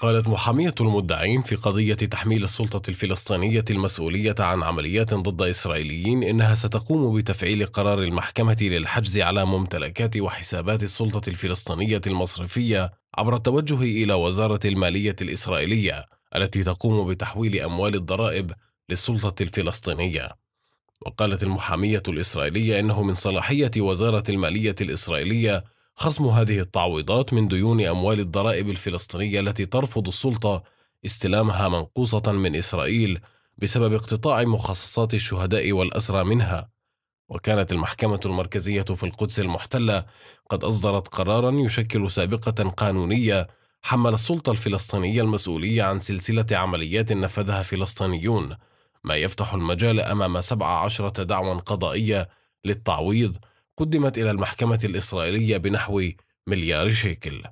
قالت محامية المدعين في قضية تحميل السلطة الفلسطينية المسؤولية عن عمليات ضد إسرائيليين إنها ستقوم بتفعيل قرار المحكمة للحجز على ممتلكات وحسابات السلطة الفلسطينية المصرفية عبر التوجه إلى وزارة المالية الإسرائيلية التي تقوم بتحويل أموال الضرائب للسلطة الفلسطينية. وقالت المحامية الإسرائيلية إنه من صلاحية وزارة المالية الإسرائيلية خصم هذه التعويضات من ديون أموال الضرائب الفلسطينية التي ترفض السلطة استلامها منقوصة من إسرائيل بسبب اقتطاع مخصصات الشهداء والأسرى منها وكانت المحكمة المركزية في القدس المحتلة قد أصدرت قرارا يشكل سابقة قانونية حمل السلطة الفلسطينية المسؤولية عن سلسلة عمليات نفذها فلسطينيون ما يفتح المجال أمام 17 دعوى قضائية للتعويض قدمت إلى المحكمة الإسرائيلية بنحو مليار شيكل